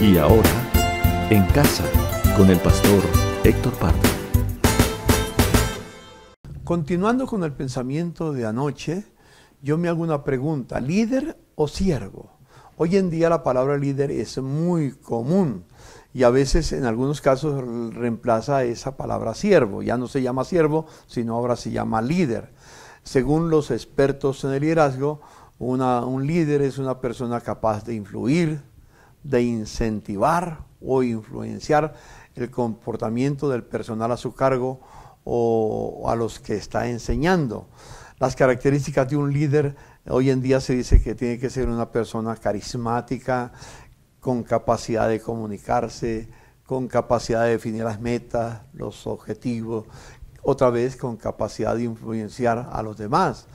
Y ahora, en casa, con el pastor Héctor Pardo. Continuando con el pensamiento de anoche, yo me hago una pregunta, ¿líder o siervo? Hoy en día la palabra líder es muy común y a veces en algunos casos reemplaza esa palabra siervo. Ya no se llama siervo, sino ahora se llama líder. Según los expertos en el liderazgo, un líder es una persona capaz de influir, de incentivar o influenciar el comportamiento del personal a su cargo o a los que está enseñando. Las características de un líder, hoy en día se dice que tiene que ser una persona carismática, con capacidad de comunicarse, con capacidad de definir las metas, los objetivos, otra vez con capacidad de influenciar a los demás.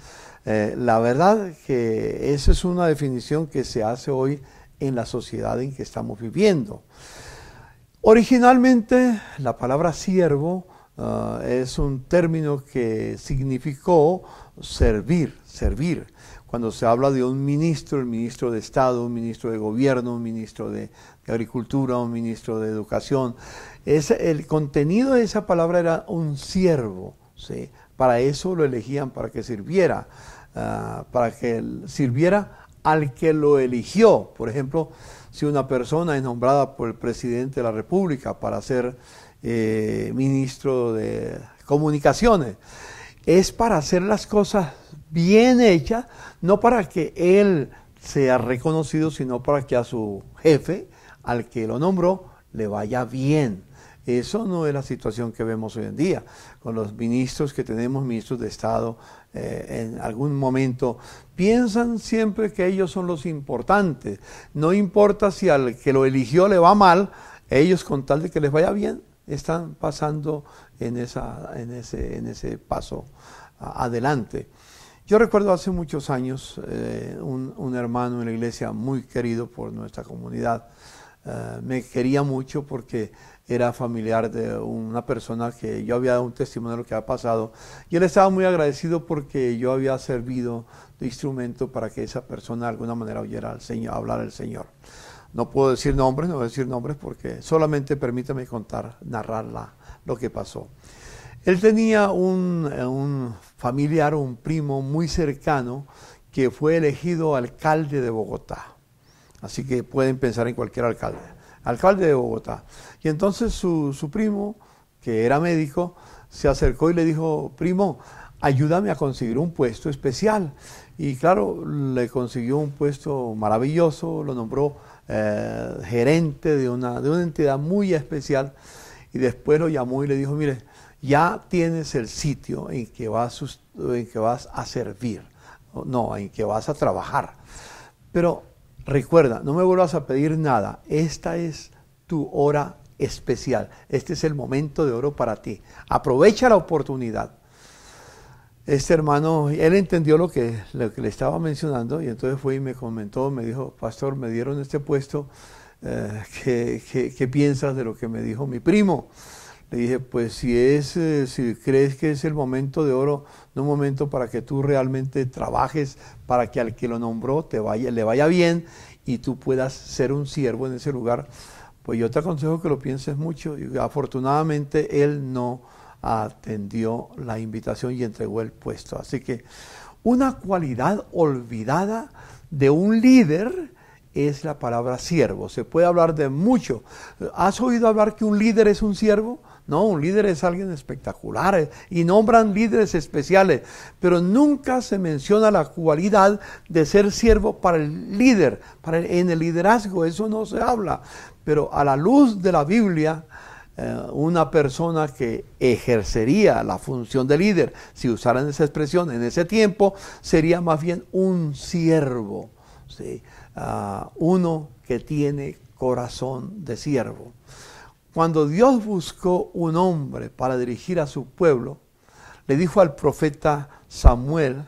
Eh, la verdad que esa es una definición que se hace hoy en la sociedad en que estamos viviendo. Originalmente la palabra siervo ah, es un término que significó servir, servir. Cuando se habla de un ministro, el ministro de Estado, un ministro de Gobierno, un ministro de, Agricultura, un ministro de Educación, es, el contenido de esa palabra era un siervo. ¿sí? Para eso lo elegían, para que sirviera, ah, para que sirviera al que lo eligió. Por ejemplo, si una persona es nombrada por el presidente de la República para ser eh, ministro de Comunicaciones, es para hacer las cosas bien hechas, no para que él sea reconocido, sino para que a su jefe, al que lo nombró, le vaya bien. Eso no es la situación que vemos hoy en día, con los ministros que tenemos, ministros de Estado, eh, en algún momento, piensan siempre que ellos son los importantes. No importa si al que lo eligió le va mal, ellos con tal de que les vaya bien, están pasando en, esa, ese, en ese paso adelante. Yo recuerdo hace muchos años eh, un, hermano en la iglesia muy querido por nuestra comunidad. Eh, me quería mucho porque era familiar de una persona que yo había dado un testimonio de lo que había pasado y él estaba muy agradecido porque yo había servido de instrumento para que esa persona de alguna manera oyera al Señor, hablar al Señor. No puedo decir nombres, no voy a decir nombres porque solamente permítame contar, narrarla, lo que pasó. Él tenía un familiar, un primo muy cercano que fue elegido alcalde de Bogotá. Así que pueden pensar en cualquier alcalde alcalde de Bogotá. Y entonces su, primo, que era médico, se acercó y le dijo, primo, ayúdame a conseguir un puesto especial. Y claro, le consiguió un puesto maravilloso, lo nombró eh, gerente de una, de una entidad muy especial y después lo llamó y le dijo, mire, ya tienes el sitio en que vas, en que vas a servir, no, en que vas a trabajar. Pero Recuerda, no me vuelvas a pedir nada. Esta es tu hora especial. Este es el momento de oro para ti. Aprovecha la oportunidad. Este hermano, él entendió lo que, que le estaba mencionando y entonces fue y me comentó, me dijo, pastor, me dieron este puesto, eh, qué piensas de lo que me dijo mi primo? Le dije, pues si es, eh, si crees que es el momento de oro, no un momento para que tú realmente trabajes, para que al que lo nombró te vaya, le vaya bien y tú puedas ser un siervo en ese lugar, pues yo te aconsejo que lo pienses mucho. Y afortunadamente él no atendió la invitación y entregó el puesto. Así que una cualidad olvidada de un líder es la palabra siervo. Se puede hablar de mucho. ¿Has oído hablar que un líder es un siervo? No, un líder es alguien espectacular eh, y nombran líderes especiales, pero nunca se menciona la cualidad de ser siervo para el líder, para en el liderazgo, eso no se habla. Pero a la luz de la Biblia, eh, una persona que ejercería la función de líder, si usaran esa expresión en ese tiempo, sería más bien un siervo, ah, uno que tiene corazón de siervo. Cuando Dios buscó un hombre para dirigir a su pueblo, le dijo al profeta Samuel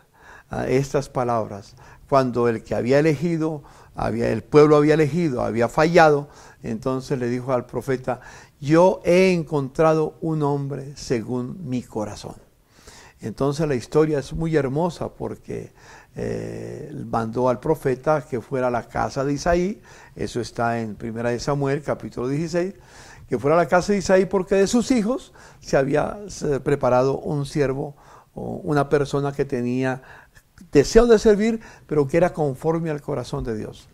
ah, estas palabras. Cuando el que había elegido, había, el pueblo había elegido, había fallado, entonces le dijo al profeta, yo he encontrado un hombre según mi corazón. Entonces la historia es muy hermosa porque eh, mandó al profeta que fuera a la casa de Isaí, eso está en 1 Samuel capítulo 16, que fuera a la casa de Isaí porque de sus hijos se había preparado un siervo o una persona que tenía deseo de servir, pero que era conforme al corazón de Dios.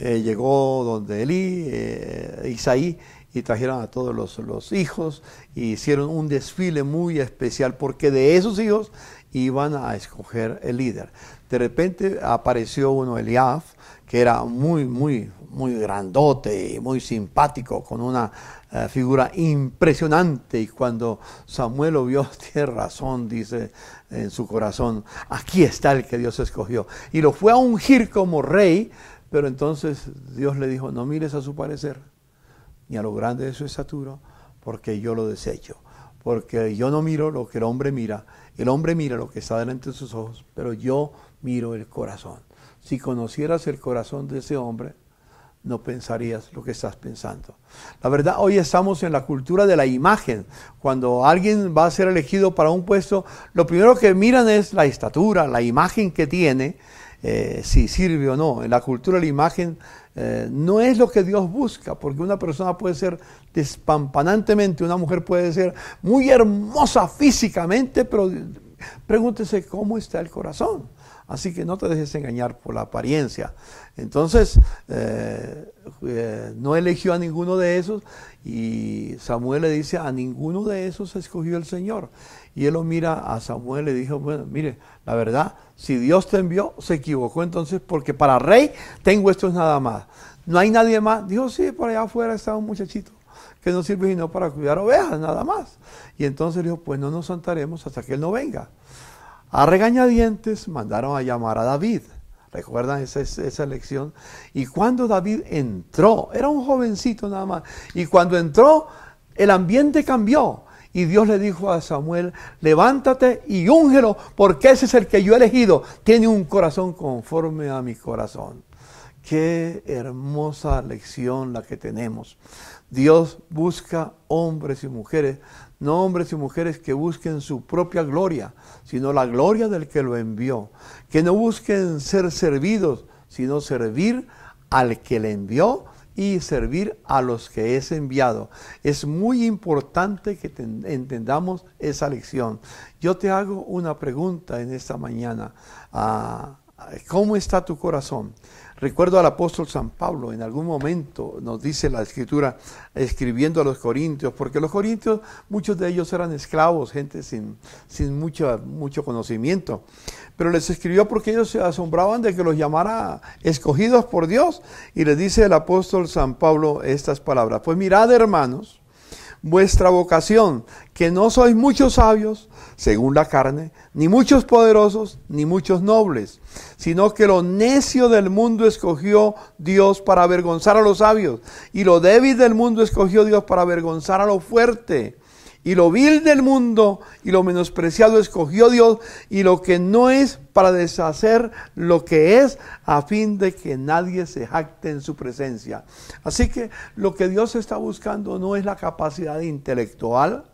Eh, llegó donde Elí, eh, Isaí, y trajeron a todos los, hijos y hicieron un desfile muy especial porque de esos hijos iban a escoger el líder. De repente apareció uno, Eliab, que era muy, muy, muy grandote y muy simpático, con una eh, figura impresionante. Y cuando Samuel lo vio, tiene razón, dice en su corazón, aquí está el que Dios escogió. Y lo fue a ungir como rey, pero entonces Dios le dijo, no mires a su parecer ni a lo grande de su estatura, porque yo lo desecho. Porque yo no miro lo que el hombre mira, el hombre mira lo que está delante de sus ojos, pero yo miro el corazón. Si conocieras el corazón de ese hombre, no pensarías lo que estás pensando. La verdad, hoy estamos en la cultura de la imagen. Cuando alguien va a ser elegido para un puesto, lo primero que miran es la estatura, la imagen que tiene eh, si sirve o no. En la cultura la imagen eh, no es lo que Dios busca, porque una persona puede ser despampanantemente, una mujer puede ser muy hermosa físicamente, pero pregúntese cómo está el corazón. Así que no te dejes engañar por la apariencia. Entonces, eh, no eligió a ninguno de esos y Samuel le dice, a ninguno de esos escogió el Señor. Y él lo mira a Samuel y le dijo, bueno, mire, la verdad, si Dios te envió, se equivocó entonces, porque para rey tengo estos nada más. No hay nadie más. Dijo, sí, por allá afuera está un muchachito que no sirve sino para cuidar ovejas, nada más. Y entonces dijo, pues no nos santaremos hasta que él no venga. A regañadientes mandaron a llamar a David. ¿Recuerdan esa, esa, lección? Y cuando David entró, era un jovencito nada más, y cuando entró, el ambiente cambió. Y Dios le dijo a Samuel, levántate y úngelo, porque ese es el que yo he elegido. Tiene un corazón conforme a mi corazón. Qué hermosa lección la que tenemos. Dios busca hombres y mujeres, no hombres y mujeres que busquen su propia gloria, sino la gloria del que lo envió. Que no busquen ser servidos, sino servir al que le envió y servir a los que es enviado. Es muy importante que entendamos esa lección. Yo te hago una pregunta en esta mañana. Ah, ¿Cómo está tu corazón? Recuerdo al apóstol San Pablo, en algún momento nos dice la escritura, escribiendo a los corintios, porque los corintios, muchos de ellos eran esclavos, gente sin, sin mucho, mucho conocimiento, pero les escribió porque ellos se asombraban de que los llamara escogidos por Dios, y les dice el apóstol San Pablo estas palabras, pues mirad hermanos, vuestra vocación, que no sois muchos sabios, según la carne, ni muchos poderosos, ni muchos nobles, sino que lo necio del mundo escogió Dios para avergonzar a los sabios, y lo débil del mundo escogió Dios para avergonzar a lo fuerte, y lo vil del mundo y lo menospreciado escogió Dios, y lo que no es para deshacer lo que es, a fin de que nadie se jacte en su presencia. Así que lo que Dios está buscando no es la capacidad intelectual,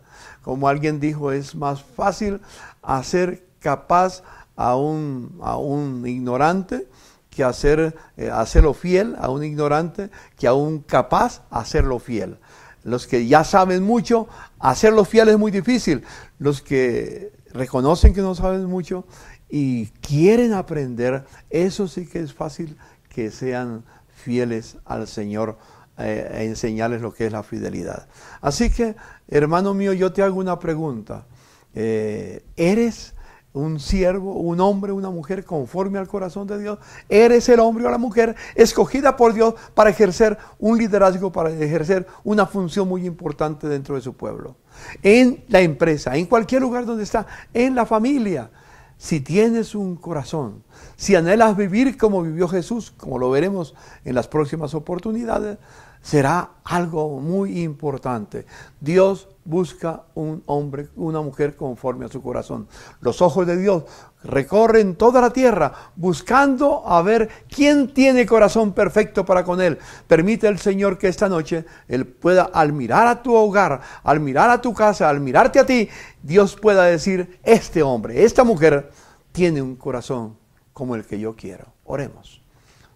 como alguien dijo, es más fácil hacer capaz a un, ignorante que hacer, eh, hacerlo fiel a un ignorante, que a un capaz hacerlo fiel. Los que ya saben mucho, hacerlo fiel es muy difícil. Los que reconocen que no saben mucho y quieren aprender, eso sí que es fácil que sean fieles al Señor enseñarles lo que es la fidelidad. Así que, hermano mío, yo te hago una pregunta. Eh, ¿Eres un siervo, un hombre, una mujer conforme al corazón de Dios? ¿Eres el hombre o la mujer escogida por Dios para ejercer un liderazgo, para ejercer una función muy importante dentro de su pueblo? En la empresa, en cualquier lugar donde está, en la familia. Si tienes un corazón, si anhelas vivir como vivió Jesús, como lo veremos en las próximas oportunidades, será algo muy importante. Dios busca un hombre, una mujer conforme a su corazón. Los ojos de Dios recorren toda la tierra buscando a ver quién tiene corazón perfecto para con él. Permite el Señor que esta noche él pueda al mirar a tu hogar, al mirar a tu casa, al mirarte a ti, Dios pueda decir, este hombre, esta mujer tiene un corazón como el que yo quiero. Oremos.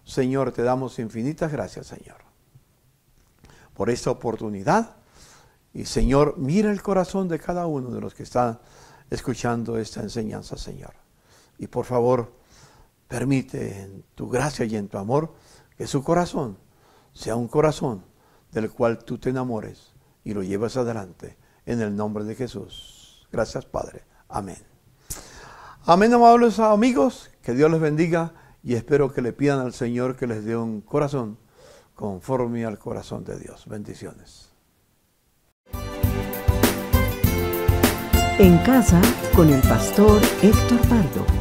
Señor, te damos infinitas gracias, Señor por esta oportunidad. Y Señor, mira el corazón de cada uno de los que están escuchando esta enseñanza, Señor. Y por favor, permite en tu gracia y en tu amor que su corazón sea un corazón del cual tú te enamores y lo llevas adelante. En el nombre de Jesús. Gracias, Padre. Amén. Amén, amables amigos. Que Dios les bendiga y espero que le pidan al Señor que les dé un corazón conforme al corazón de Dios. Bendiciones. En casa con el pastor Héctor Pardo.